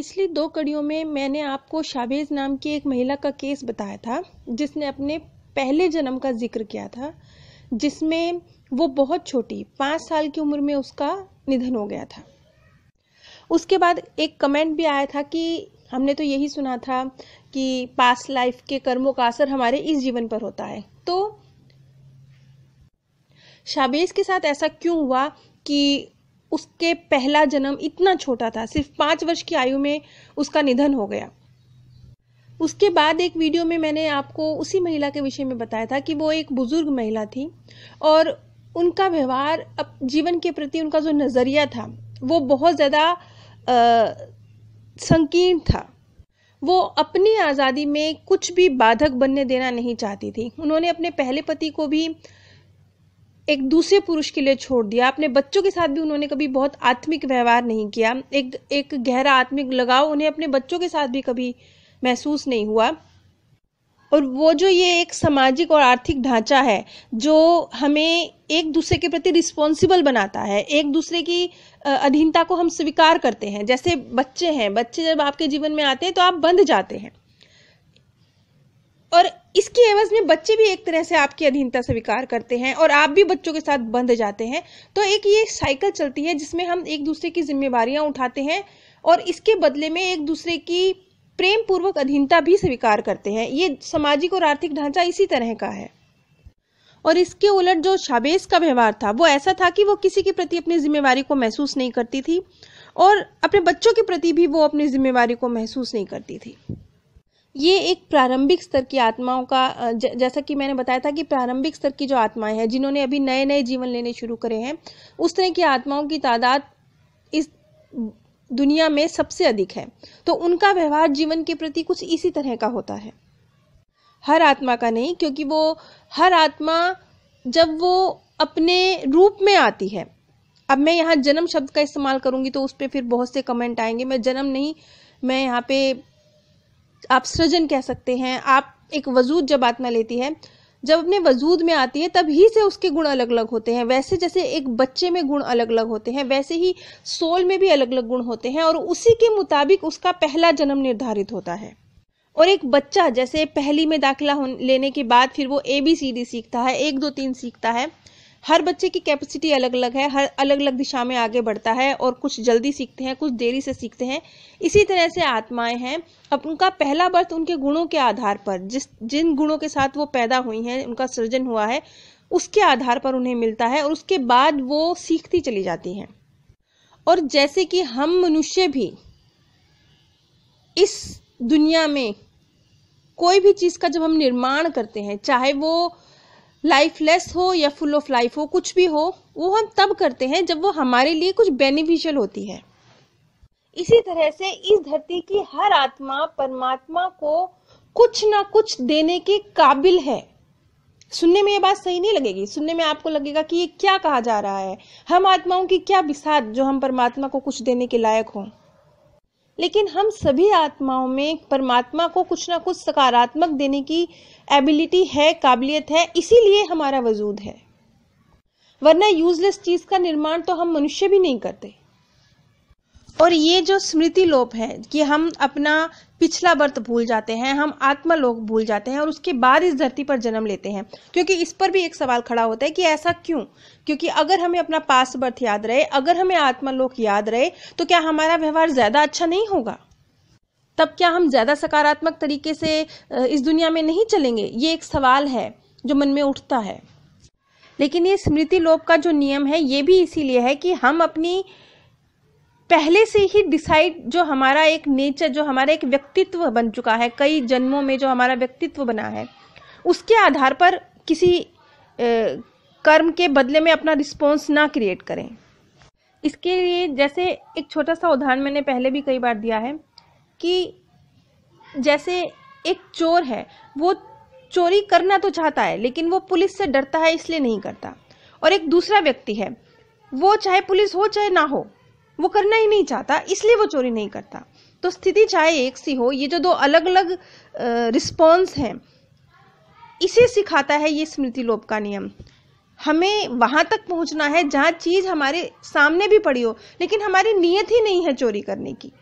पिछली दो कड़ियों में मैंने आपको शाबेज नाम की एक महिला का केस बताया था जिसने अपने पहले जन्म का जिक्र किया था जिसमें वो बहुत छोटी पाँच साल की उम्र में उसका निधन हो गया था उसके बाद एक कमेंट भी आया था कि हमने तो यही सुना था कि पास्ट लाइफ के कर्मों का असर हमारे इस जीवन पर होता है तो शाबेज के साथ ऐसा क्यों हुआ कि उसके पहला जन्म इतना छोटा था सिर्फ पाँच वर्ष की आयु में उसका निधन हो गया उसके बाद एक वीडियो में मैंने आपको उसी महिला के विषय में बताया था कि वो एक बुजुर्ग महिला थी और उनका व्यवहार अब जीवन के प्रति उनका जो नज़रिया था वो बहुत ज़्यादा संकीर्ण था वो अपनी आज़ादी में कुछ भी बाधक बनने देना नहीं चाहती थी उन्होंने अपने पहले पति को भी एक दूसरे पुरुष के लिए छोड़ दिया अपने बच्चों के साथ भी उन्होंने कभी बहुत आत्मिक व्यवहार नहीं किया एक एक गहरा आत्मिक लगाव उन्हें अपने बच्चों के साथ भी कभी महसूस नहीं हुआ और वो जो ये एक सामाजिक और आर्थिक ढांचा है जो हमें एक दूसरे के प्रति रिस्पॉन्सिबल बनाता है एक दूसरे की अधीनता को हम स्वीकार करते हैं जैसे बच्चे हैं बच्चे जब आपके जीवन में आते हैं तो आप बंध जाते हैं और इसकी एवज में बच्चे भी एक तरह से आपकी अधीनता स्वीकार करते हैं और आप भी बच्चों के साथ बंध जाते हैं तो एक ये साइकिल चलती है जिसमें हम एक दूसरे की जिम्मेवारियां उठाते हैं और इसके बदले में एक दूसरे की प्रेम पूर्वक अधीनता भी स्वीकार करते हैं ये सामाजिक और आर्थिक ढांचा इसी तरह का है और इसके उलट जो शाबेश का व्यवहार था वो ऐसा था कि वो किसी के प्रति अपनी जिम्मेवारी को महसूस नहीं करती थी और अपने बच्चों के प्रति भी वो अपनी जिम्मेवारी को महसूस नहीं करती थी ये एक प्रारंभिक स्तर की आत्माओं का ज, जैसा कि मैंने बताया था कि प्रारंभिक स्तर की जो आत्माएं हैं जिन्होंने अभी नए नए जीवन लेने शुरू करे हैं उस तरह की आत्माओं की तादाद इस दुनिया में सबसे अधिक है तो उनका व्यवहार जीवन के प्रति कुछ इसी तरह का होता है हर आत्मा का नहीं क्योंकि वो हर आत्मा जब वो अपने रूप में आती है अब मैं यहाँ जन्म शब्द का इस्तेमाल करूंगी तो उस पर फिर बहुत से कमेंट आएंगे मैं जन्म नहीं मैं यहाँ पे आप सृजन कह सकते हैं आप एक वजूद जब आत्मा लेती है जब अपने वजूद में आती है तभी से उसके गुण अलग अलग होते हैं वैसे जैसे एक बच्चे में गुण अलग अलग होते हैं वैसे ही सोल में भी अलग अलग गुण होते हैं और उसी के मुताबिक उसका पहला जन्म निर्धारित होता है और एक बच्चा जैसे पहली में दाखिला लेने के बाद फिर वो ए बी सी डी सीखता है एक दो तीन सीखता है हर बच्चे की कैपेसिटी अलग अलग है हर अलग अलग दिशा में आगे बढ़ता है और कुछ जल्दी सीखते हैं कुछ देरी से सीखते हैं इसी तरह से आत्माएं हैं अब उनका पहला बर्थ उनके गुणों के आधार पर जिस जिन गुणों के साथ वो पैदा हुई हैं उनका सृजन हुआ है उसके आधार पर उन्हें मिलता है और उसके बाद वो सीखती चली जाती हैं और जैसे कि हम मनुष्य भी इस दुनिया में कोई भी चीज़ का जब हम निर्माण करते हैं चाहे वो लाइफलेस हो या फुल ऑफ लाइफ हो कुछ भी हो वो हम तब करते हैं जब वो हमारे लिए कुछ बेनिफिशियल होती है इसी तरह से इस धरती की हर आत्मा परमात्मा को कुछ ना कुछ देने के काबिल है सुनने में ये बात सही नहीं लगेगी सुनने में आपको लगेगा कि ये क्या कहा जा रहा है हम आत्माओं की क्या बिसात जो हम परमात्मा को कुछ देने के लायक हों लेकिन हम सभी आत्माओं में परमात्मा को कुछ ना कुछ सकारात्मक देने की एबिलिटी है काबिलियत है इसीलिए हमारा वजूद है वरना यूजलेस चीज़ का निर्माण तो हम मनुष्य भी नहीं करते और ये जो स्मृति लोप है कि हम अपना पिछला वर्त भूल जाते हैं हम आत्मलोक भूल जाते हैं और उसके बाद इस धरती पर जन्म लेते हैं क्योंकि इस पर भी एक सवाल खड़ा होता है कि ऐसा क्यों क्योंकि अगर हमें अपना पास बर्थ याद रहे अगर हमें आत्मलोक याद रहे तो क्या हमारा व्यवहार ज़्यादा अच्छा नहीं होगा तब क्या हम ज़्यादा सकारात्मक तरीके से इस दुनिया में नहीं चलेंगे ये एक सवाल है जो मन में उठता है लेकिन ये स्मृति लोप का जो नियम है ये भी इसीलिए है कि हम अपनी पहले से ही डिसाइड जो हमारा एक नेचर जो हमारा एक व्यक्तित्व बन चुका है कई जन्मों में जो हमारा व्यक्तित्व बना है उसके आधार पर किसी ए, कर्म के बदले में अपना रिस्पॉन्स ना क्रिएट करें इसके लिए जैसे एक छोटा सा उदाहरण मैंने पहले भी कई बार दिया है कि जैसे एक चोर है वो चोरी करना तो चाहता है लेकिन वो पुलिस से डरता है इसलिए नहीं करता और एक दूसरा व्यक्ति है वो चाहे पुलिस हो चाहे ना हो वो करना ही नहीं चाहता इसलिए वो चोरी नहीं करता तो स्थिति चाहे एक सी हो ये जो दो अलग अलग रिस्पॉन्स हैं इसे सिखाता है ये स्मृति लोप का नियम हमें वहाँ तक पहुँचना है जहाँ चीज़ हमारे सामने भी पड़ी हो लेकिन हमारी नीयत ही नहीं है चोरी करने की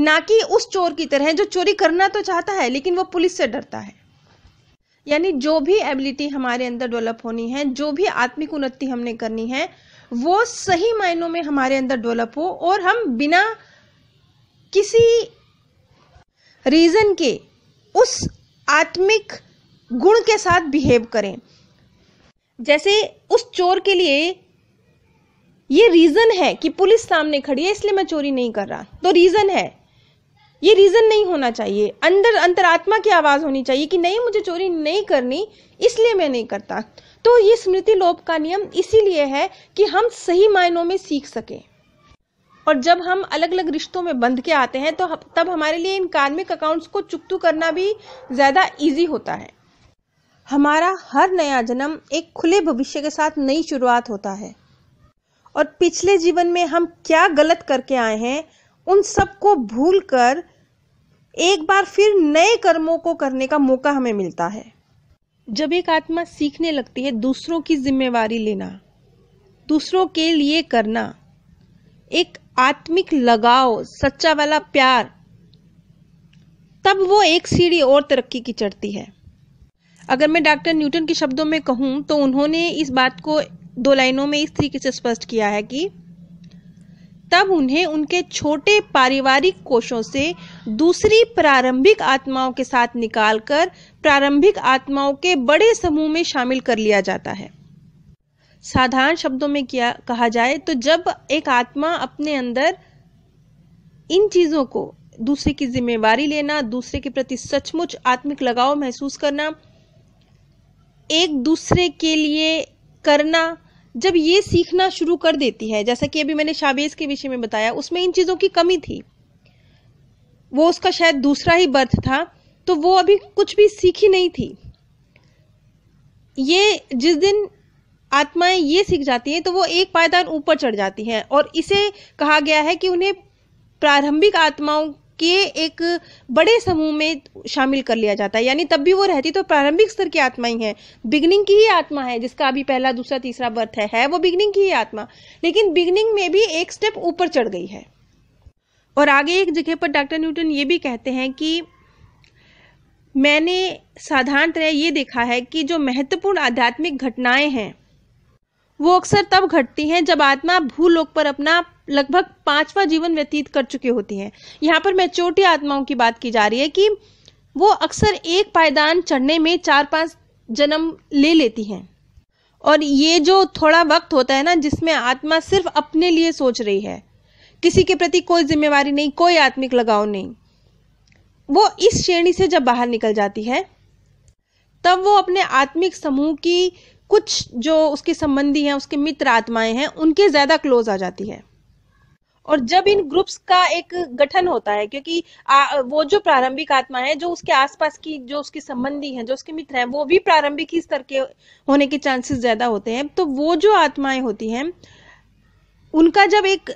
ना कि उस चोर की तरह जो चोरी करना तो चाहता है लेकिन वो पुलिस से डरता है यानी जो भी एबिलिटी हमारे अंदर डेवलप होनी है जो भी आत्मिक उन्नति हमने करनी है वो सही मायनों में हमारे अंदर डेवलप हो और हम बिना किसी रीज़न के उस आत्मिक गुण के साथ बिहेव करें जैसे उस चोर के लिए ये रीज़न है कि पुलिस सामने खड़ी है इसलिए मैं चोरी नहीं कर रहा तो रीज़न है ये रीज़न नहीं होना चाहिए अंदर अंतरात्मा की आवाज़ होनी चाहिए कि नहीं मुझे चोरी नहीं करनी इसलिए मैं नहीं करता तो ये स्मृति लोप का नियम इसीलिए है कि हम सही मायनों में सीख सकें और जब हम अलग अलग रिश्तों में बंध के आते हैं तो तब हमारे लिए इन कार्मिक अकाउंट्स को चुकतू करना भी ज़्यादा ईजी होता है हमारा हर नया जन्म एक खुले भविष्य के साथ नई शुरुआत होता है और पिछले जीवन में हम क्या गलत करके आए हैं उन सबको भूल कर एक बार फिर नए कर्मों को करने का मौका हमें मिलता है जब एक आत्मा सीखने लगती है दूसरों की जिम्मेवारी लेना दूसरों के लिए करना एक आत्मिक लगाव सच्चा वाला प्यार तब वो एक सीढ़ी और तरक्की की चढ़ती है अगर मैं डॉक्टर न्यूटन के शब्दों में कहूँ तो उन्होंने इस बात को दो लाइनों में इस तरीके से स्पष्ट किया है कि तब उन्हें उनके छोटे पारिवारिक कोषों से दूसरी प्रारंभिक आत्माओं के साथ निकालकर प्रारंभिक आत्माओं के बड़े समूह में शामिल कर लिया जाता है साधारण शब्दों में किया कहा जाए तो जब एक आत्मा अपने अंदर इन चीज़ों को दूसरे की जिम्मेवारी लेना दूसरे के प्रति सचमुच आत्मिक लगाव महसूस करना एक दूसरे के लिए करना जब ये सीखना शुरू कर देती है जैसा कि अभी मैंने शाबेज के विषय में बताया उसमें इन चीज़ों की कमी थी वो उसका शायद दूसरा ही बर्थ था तो वो अभी कुछ भी सीखी नहीं थी ये जिस दिन आत्माएं ये सीख जाती हैं तो वो एक पायदान ऊपर चढ़ जाती हैं और इसे कहा गया है कि उन्हें प्रारंभिक आत्माओं के एक बड़े समूह में शामिल कर लिया जाता है यानी तब भी वो रहती तो प्रारंभिक स्तर की आत्मा ही है बिगनिंग की ही आत्मा है जिसका अभी पहला दूसरा तीसरा बर्थ है, है वो बिगनिंग की ही आत्मा लेकिन बिगनिंग में भी एक स्टेप ऊपर चढ़ गई है और आगे एक जगह पर डॉक्टर न्यूटन ये भी कहते हैं कि मैंने साधारणतः ये देखा है कि जो महत्वपूर्ण आध्यात्मिक घटनाएं हैं वो अक्सर तब घटती हैं जब आत्मा भूलोक पर अपना लगभग पांचवा जीवन व्यतीत कर चुकी होती हैं यहाँ पर छोटी आत्माओं की बात की जा रही है कि वो अक्सर एक पायदान चढ़ने में चार पांच जन्म ले लेती हैं और ये जो थोड़ा वक्त होता है ना जिसमें आत्मा सिर्फ अपने लिए सोच रही है किसी के प्रति कोई जिम्मेवारी नहीं कोई आत्मिक लगाव नहीं वो इस श्रेणी से जब बाहर निकल जाती है तब वो अपने आत्मिक समूह की कुछ जो उसके संबंधी हैं उसके मित्र आत्माएं हैं उनके ज़्यादा क्लोज आ जाती है और जब इन ग्रुप्स का एक गठन होता है क्योंकि आ, वो जो प्रारंभिक आत्मा है जो उसके आसपास की जो उसके संबंधी है जो उसके मित्र हैं वो भी प्रारंभिक ही स्तर के होने के चांसेस ज्यादा होते हैं तो वो जो आत्माएं होती हैं उनका जब एक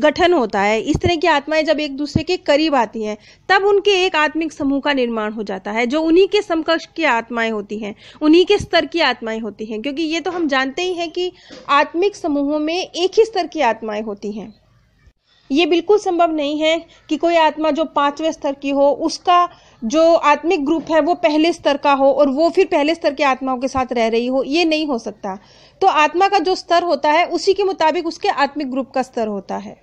गठन होता है इस तरह की आत्माएं जब एक दूसरे के करीब आती हैं तब उनके एक आत्मिक समूह का निर्माण हो जाता है जो उन्हीं के समकक्ष की आत्माएं होती हैं उन्हीं के स्तर की आत्माएं होती हैं क्योंकि ये तो हम जानते ही हैं कि आत्मिक समूहों में एक ही स्तर की आत्माएं होती हैं ये बिल्कुल संभव नहीं है कि कोई आत्मा जो पांचवें स्तर की हो उसका जो आत्मिक ग्रुप है वो पहले स्तर का हो और वो फिर पहले स्तर के आत्माओं के साथ रह रही हो ये नहीं हो सकता तो आत्मा का जो स्तर होता है उसी के मुताबिक उसके आत्मिक ग्रुप का स्तर होता है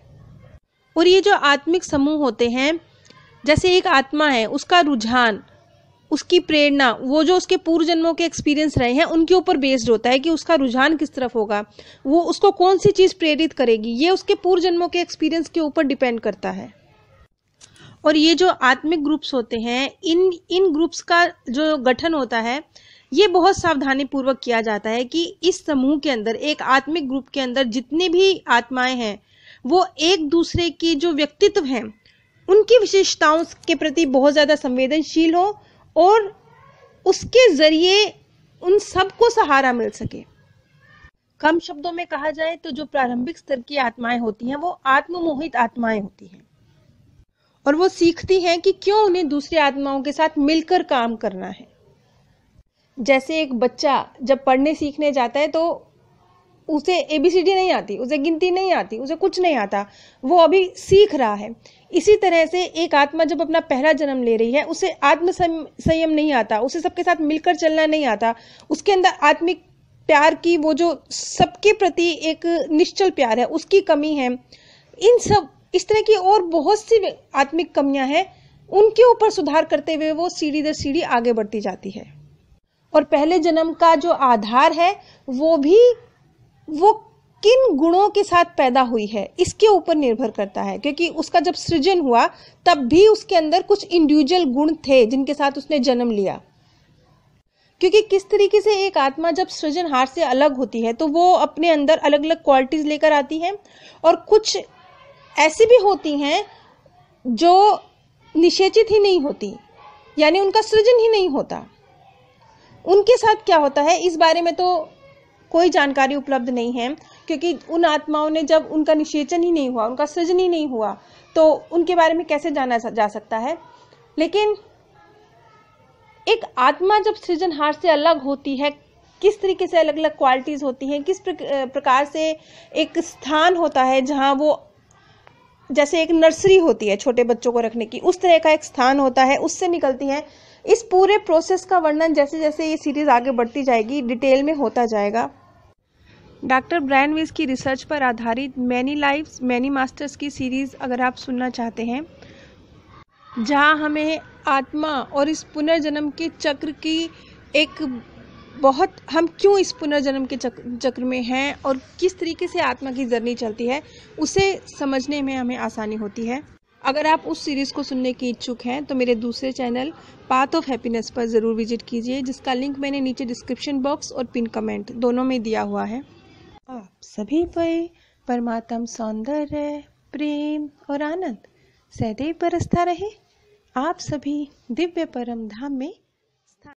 और ये जो आत्मिक समूह होते हैं जैसे एक आत्मा है उसका रुझान उसकी प्रेरणा वो जो उसके पूर्व जन्मों के एक्सपीरियंस रहे हैं उनके ऊपर बेस्ड होता है कि उसका रुझान किस तरफ होगा वो उसको कौन सी चीज़ प्रेरित करेगी ये उसके पूर्व जन्मों के एक्सपीरियंस के ऊपर डिपेंड करता है और ये जो आत्मिक ग्रुप्स होते हैं इन इन ग्रुप्स का जो गठन होता है ये बहुत सावधानी पूर्वक किया जाता है कि इस समूह के अंदर एक आत्मिक ग्रुप के अंदर जितने भी आत्माएं हैं वो एक दूसरे के जो व्यक्तित्व हैं उनकी विशेषताओं के प्रति बहुत ज़्यादा संवेदनशील हो और उसके ज़रिए उन सबको सहारा मिल सके कम शब्दों में कहा जाए तो जो प्रारंभिक स्तर की आत्माएं होती हैं वो आत्ममोहित आत्माएं होती हैं और वो सीखती हैं कि क्यों उन्हें दूसरी आत्माओं के साथ मिलकर काम करना है जैसे एक बच्चा जब पढ़ने सीखने जाता है तो उसे ए बी सी डी नहीं आती उसे गिनती नहीं आती उसे कुछ नहीं आता वो अभी सीख रहा है इसी तरह से एक आत्मा जब अपना पहला जन्म ले रही है उसे आत्म संयम नहीं आता उसे सबके साथ मिलकर चलना नहीं आता उसके अंदर आत्मिक प्यार की वो जो सबके प्रति एक निश्चल प्यार है उसकी कमी है इन सब इस तरह की और बहुत सी आत्मिक कमियां हैं उनके ऊपर सुधार करते हुए वो सीढ़ी दर सीढ़ी आगे बढ़ती जाती है और पहले जन्म का जो आधार है वो भी वो किन गुणों के साथ पैदा हुई है इसके ऊपर निर्भर करता है क्योंकि उसका जब सृजन हुआ तब भी उसके अंदर कुछ इंडिविजुअल गुण थे जिनके साथ उसने जन्म लिया क्योंकि किस तरीके से एक आत्मा जब सृजनहार से अलग होती है तो वो अपने अंदर अलग अलग क्वालिटीज लेकर आती है और कुछ ऐसी भी होती हैं जो निषेचित ही नहीं होती यानी उनका सृजन ही नहीं होता उनके साथ क्या होता है इस बारे में तो कोई जानकारी उपलब्ध नहीं है क्योंकि उन आत्माओं ने जब उनका निषेचन ही नहीं हुआ उनका सृजन ही नहीं हुआ तो उनके बारे में कैसे जाना जा सकता है लेकिन एक आत्मा जब सृजनहार से अलग होती है किस तरीके से अलग अलग क्वालिटीज़ होती हैं किस प्रकार से एक स्थान होता है जहाँ वो जैसे एक नर्सरी होती है छोटे बच्चों को रखने की उस तरह का एक स्थान होता है उससे निकलती है इस पूरे प्रोसेस का वर्णन जैसे जैसे ये सीरीज़ आगे बढ़ती जाएगी डिटेल में होता जाएगा डॉक्टर ब्रायन वेस की रिसर्च पर आधारित मैनी लाइव्स मैनी मास्टर्स की सीरीज़ अगर आप सुनना चाहते हैं जहां हमें आत्मा और इस पुनर्जन्म के चक्र की एक बहुत हम क्यों इस पुनर्जन्म के चक्र चक्र में हैं और किस तरीके से आत्मा की जर्नी चलती है उसे समझने में हमें आसानी होती है अगर आप उस सीरीज़ को सुनने के इच्छुक हैं तो मेरे दूसरे चैनल पाथ ऑफ हैप्पीनेस पर ज़रूर विजिट कीजिए जिसका लिंक मैंने नीचे डिस्क्रिप्शन बॉक्स और पिन कमेंट दोनों में दिया हुआ है आप सभी पर परमात्म सौंदर्य प्रेम और आनंद सदैव बरसता रहे आप सभी दिव्य परम धाम में